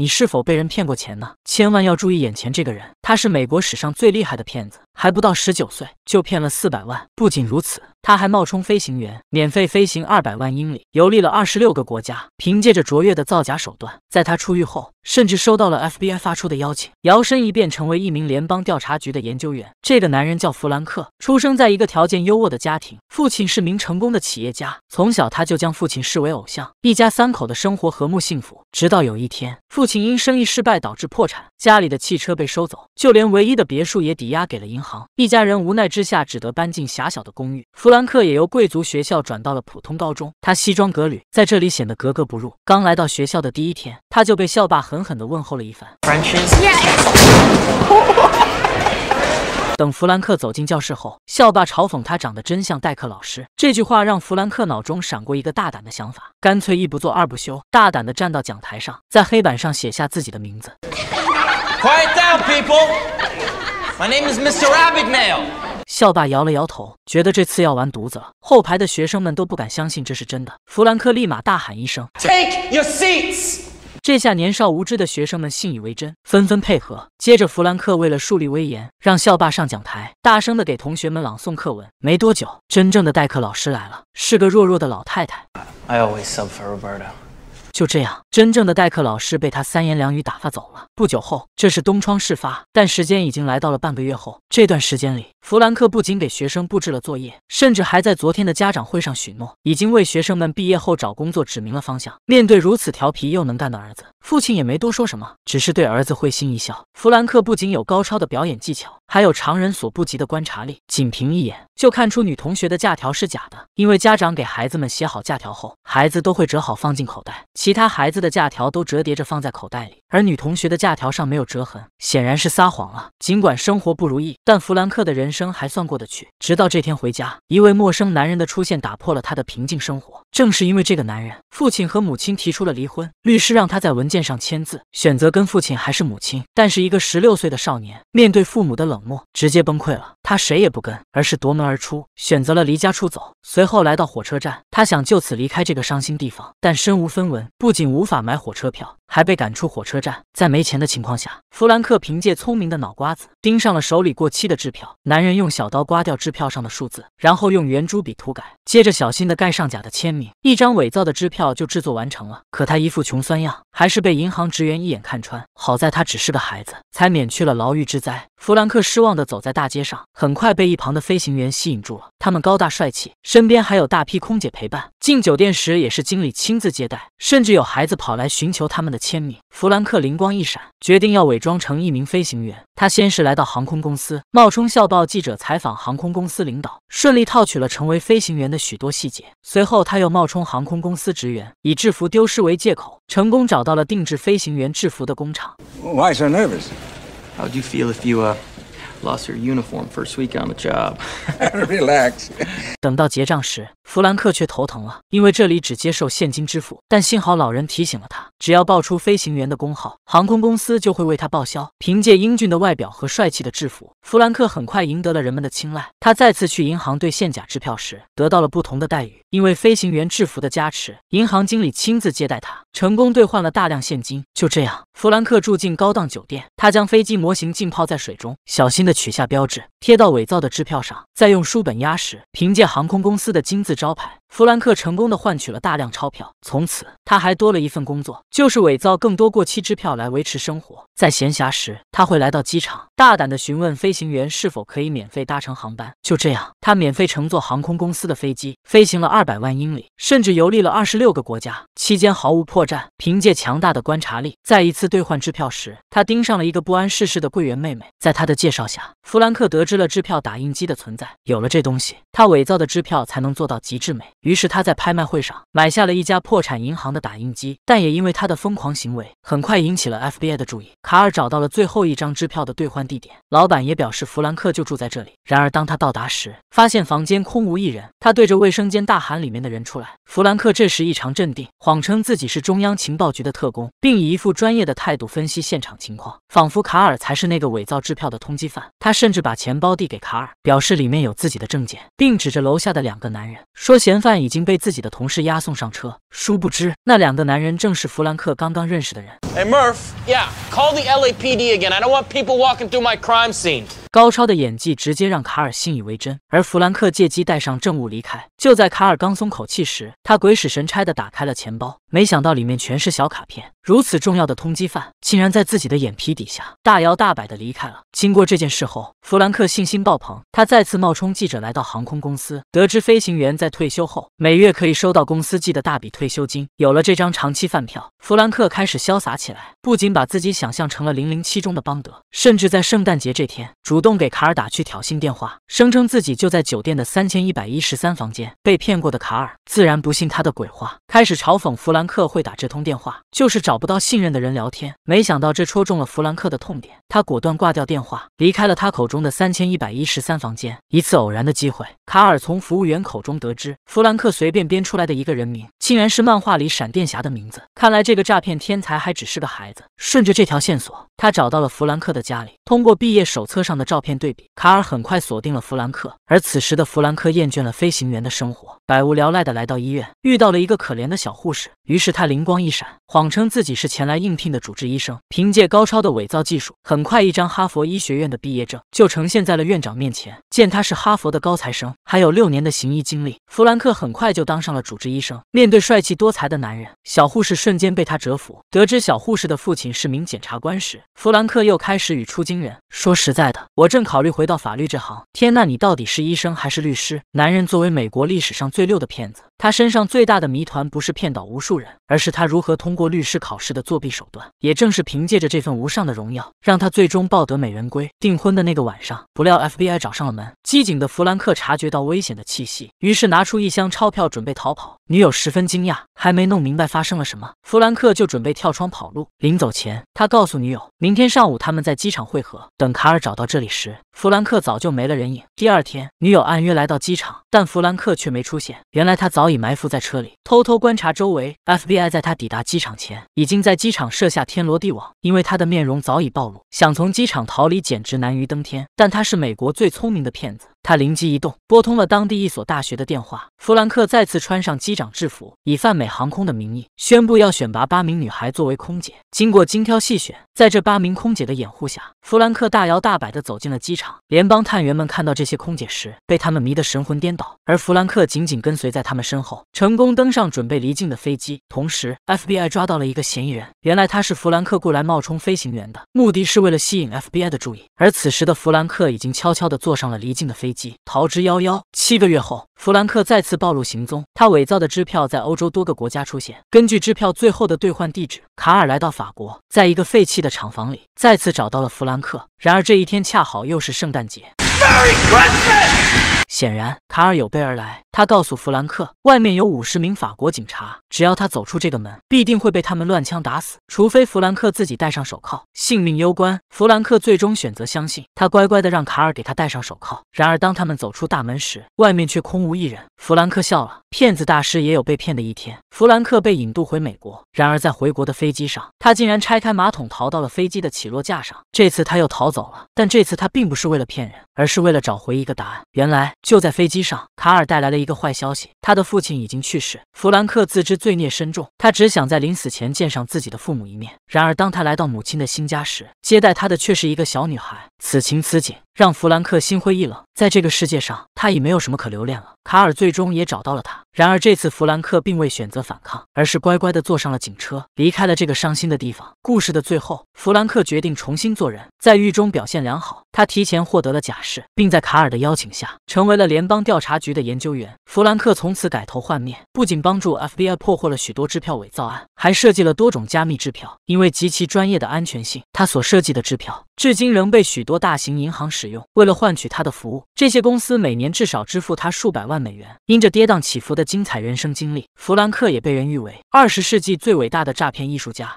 你是否被人骗过钱呢？千万要注意眼前这个人，他是美国史上最厉害的骗子，还不到十九岁就骗了四百万。不仅如此，他还冒充飞行员，免费飞行二百万英里，游历了二十六个国家。凭借着卓越的造假手段，在他出狱后。甚至收到了 FBI 发出的邀请，摇身一变成为一名联邦调查局的研究员。这个男人叫弗兰克，出生在一个条件优渥的家庭，父亲是名成功的企业家。从小，他就将父亲视为偶像。一家三口的生活和睦幸福。直到有一天，父亲因生意失败导致破产，家里的汽车被收走，就连唯一的别墅也抵押给了银行。一家人无奈之下只得搬进狭小的公寓。弗兰克也由贵族学校转到了普通高中。他西装革履，在这里显得格格不入。刚来到学校的第一天，他就被校霸。狠狠的问候了一番。等弗兰克走进教室后，校霸嘲讽他长得真像代课老师。这句话让弗兰克脑中闪过一个大胆的想法，干脆一不做二不休，大胆的站到讲台上，在黑板上写下自己的名字。校霸摇了摇头，觉得这次要完犊子了。后排的学生们都不敢相信这是真的。弗兰克立马大喊一声。这下年少无知的学生们信以为真，纷纷配合。接着，弗兰克为了树立威严，让校霸上讲台，大声的给同学们朗诵课文。没多久，真正的代课老师来了，是个弱弱的老太太。就这样，真正的代课老师被他三言两语打发走了。不久后，这是东窗事发，但时间已经来到了半个月后。这段时间里，弗兰克不仅给学生布置了作业，甚至还在昨天的家长会上许诺，已经为学生们毕业后找工作指明了方向。面对如此调皮又能干的儿子，父亲也没多说什么，只是对儿子会心一笑。弗兰克不仅有高超的表演技巧，还有常人所不及的观察力，仅凭一眼就看出女同学的假条是假的，因为家长给孩子们写好假条后，孩子都会折好放进口袋。其他孩子的假条都折叠着放在口袋里，而女同学的假条上没有折痕，显然是撒谎了。尽管生活不如意，但弗兰克的人生还算过得去。直到这天回家，一位陌生男人的出现打破了他的平静生活。正是因为这个男人。父亲和母亲提出了离婚，律师让他在文件上签字，选择跟父亲还是母亲。但是一个十六岁的少年面对父母的冷漠，直接崩溃了。他谁也不跟，而是夺门而出，选择了离家出走。随后来到火车站，他想就此离开这个伤心地方，但身无分文，不仅无法买火车票。还被赶出火车站，在没钱的情况下，弗兰克凭借聪明的脑瓜子盯上了手里过期的支票。男人用小刀刮掉支票上的数字，然后用圆珠笔涂改，接着小心的盖上假的签名，一张伪造的支票就制作完成了。可他一副穷酸样，还是被银行职员一眼看穿。好在他只是个孩子，才免去了牢狱之灾。弗兰克失望的走在大街上，很快被一旁的飞行员吸引住了。他们高大帅气，身边还有大批空姐陪伴。进酒店时也是经理亲自接待，甚至有孩子跑来寻求他们的。签名。弗兰克灵光一闪，决定要伪装成一名飞行员。他先是来到航空公司，冒充校报记者采访航空公司领导，顺利套取了成为飞行员的许多细节。随后，他又冒充航空公司职员，以制服丢失为借口，成功找到了定制飞行员制服的工厂。Why so nervous? How do you feel if you uh lost your uniform first week on the job? Relax. 等到结账时。弗兰克却头疼了，因为这里只接受现金支付。但幸好老人提醒了他，只要报出飞行员的工号，航空公司就会为他报销。凭借英俊的外表和帅气的制服，弗兰克很快赢得了人们的青睐。他再次去银行兑现假支票时，得到了不同的待遇，因为飞行员制服的加持，银行经理亲自接待他，成功兑换了大量现金。就这样，弗兰克住进高档酒店。他将飞机模型浸泡在水中，小心地取下标志，贴到伪造的支票上，再用书本压实。凭借航空公司的金字，招牌。弗兰克成功的换取了大量钞票，从此他还多了一份工作，就是伪造更多过期支票来维持生活。在闲暇时，他会来到机场，大胆的询问飞行员是否可以免费搭乘航班。就这样，他免费乘坐航空公司的飞机，飞行了二百万英里，甚至游历了二十六个国家，期间毫无破绽。凭借强大的观察力，在一次兑换支票时，他盯上了一个不谙世事的柜员妹妹。在他的介绍下，弗兰克得知了支票打印机的存在。有了这东西，他伪造的支票才能做到极致美。于是他在拍卖会上买下了一家破产银行的打印机，但也因为他的疯狂行为，很快引起了 FBI 的注意。卡尔找到了最后一张支票的兑换地点，老板也表示弗兰克就住在这里。然而当他到达时，发现房间空无一人。他对着卫生间大喊：“里面的人出来！”弗兰克这时异常镇定，谎称自己是中央情报局的特工，并以一副专业的态度分析现场情况，仿佛卡尔才是那个伪造支票的通缉犯。他甚至把钱包递给卡尔，表示里面有自己的证件，并指着楼下的两个男人说：“嫌犯。”但已经被自己的同事押送上车，殊不知那两个男人正是弗兰克刚刚认识的人。高超的演技直接让卡尔信以为真，而弗兰克借机带上证物离开。就在卡尔刚松口气时，他鬼使神差地打开了钱包，没想到里面全是小卡片。如此重要的通缉犯，竟然在自己的眼皮底下大摇大摆地离开了。经过这件事后，弗兰克信心爆棚，他再次冒充记者来到航空公司，得知飞行员在退休后每月可以收到公司寄的大笔退休金。有了这张长期饭票，弗兰克开始潇洒起来，不仅把自己想象成了《零零七》中的邦德，甚至在圣诞节这天主。主动给卡尔打去挑衅电话，声称自己就在酒店的三千一百一十三房间。被骗过的卡尔自然不信他的鬼话，开始嘲讽弗兰克会打这通电话，就是找不到信任的人聊天。没想到这戳中了弗兰克的痛点，他果断挂掉电话，离开了他口中的三千一百一十三房间。一次偶然的机会，卡尔从服务员口中得知，弗兰克随便编出来的一个人名，竟然是漫画里闪电侠的名字。看来这个诈骗天才还只是个孩子。顺着这条线索，他找到了弗兰克的家里，通过毕业手册上的。照片对比，卡尔很快锁定了弗兰克。而此时的弗兰克厌倦了飞行员的生活，百无聊赖地来到医院，遇到了一个可怜的小护士。于是他灵光一闪，谎称自己是前来应聘的主治医生。凭借高超的伪造技术，很快一张哈佛医学院的毕业证就呈现在了院长面前。见他是哈佛的高材生，还有六年的行医经历，弗兰克很快就当上了主治医生。面对帅气多才的男人，小护士瞬间被他折服。得知小护士的父亲是名检察官时，弗兰克又开始语出惊人：“说实在的。”我正考虑回到法律这行。天呐，你到底是医生还是律师？男人作为美国历史上最溜的骗子，他身上最大的谜团不是骗倒无数人，而是他如何通过律师考试的作弊手段。也正是凭借着这份无上的荣耀，让他最终抱得美人归。订婚的那个晚上，不料 FBI 找上了门。机警的弗兰克察觉到危险的气息，于是拿出一箱钞票准备逃跑。女友十分惊讶，还没弄明白发生了什么，弗兰克就准备跳窗跑路。临走前，他告诉女友，明天上午他们在机场会合。等卡尔找到这里时，弗兰克早就没了人影。第二天，女友按约来到机场，但弗兰克却没出现。原来他早已埋伏在车里，偷偷观察周围。FBI 在他抵达机场前，已经在机场设下天罗地网，因为他的面容早已暴露，想从机场逃离简直难于登天。但他是美国最聪明的骗子。他灵机一动，拨通了当地一所大学的电话。弗兰克再次穿上机长制服，以泛美航空的名义宣布要选拔八名女孩作为空姐。经过精挑细选，在这八名空姐的掩护下，弗兰克大摇大摆地走进了机场。联邦探员们看到这些空姐时，被他们迷得神魂颠倒，而弗兰克紧紧跟随在他们身后，成功登上准备离境的飞机。同时，FBI 抓到了一个嫌疑人，原来他是弗兰克雇来冒充飞行员的，目的是为了吸引 FBI 的注意。而此时的弗兰克已经悄悄地坐上了离境的飞。逃之夭夭。七个月后，弗兰克再次暴露行踪。他伪造的支票在欧洲多个国家出现。根据支票最后的兑换地址，卡尔来到法国，在一个废弃的厂房里再次找到了弗兰克。然而这一天恰好又是圣诞节。显然，卡尔有备而来。他告诉弗兰克，外面有五十名法国警察，只要他走出这个门，必定会被他们乱枪打死，除非弗兰克自己戴上手铐。性命攸关，弗兰克最终选择相信他，乖乖的让卡尔给他戴上手铐。然而，当他们走出大门时，外面却空无一人。弗兰克笑了，骗子大师也有被骗的一天。弗兰克被引渡回美国，然而在回国的飞机上，他竟然拆开马桶逃到了飞机的起落架上。这次他又逃走了，但这次他并不是为了骗人。而是为了找回一个答案。原来就在飞机上，卡尔带来了一个坏消息：他的父亲已经去世。弗兰克自知罪孽深重，他只想在临死前见上自己的父母一面。然而，当他来到母亲的新家时，接待他的却是一个小女孩。此情此景让弗兰克心灰意冷，在这个世界上，他已没有什么可留恋了。卡尔最终也找到了他，然而这次弗兰克并未选择反抗，而是乖乖地坐上了警车，离开了这个伤心的地方。故事的最后，弗兰克决定重新做人，在狱中表现良好。他提前获得了假释，并在卡尔的邀请下成为了联邦调查局的研究员。弗兰克从此改头换面，不仅帮助 FBI 破获了许多支票伪造案，还设计了多种加密支票。因为极其专业的安全性，他所设计的支票至今仍被许多大型银行使用。为了换取他的服务，这些公司每年至少支付他数百万美元。因着跌宕起伏的精彩人生经历，弗兰克也被人誉为二十世纪最伟大的诈骗艺术家。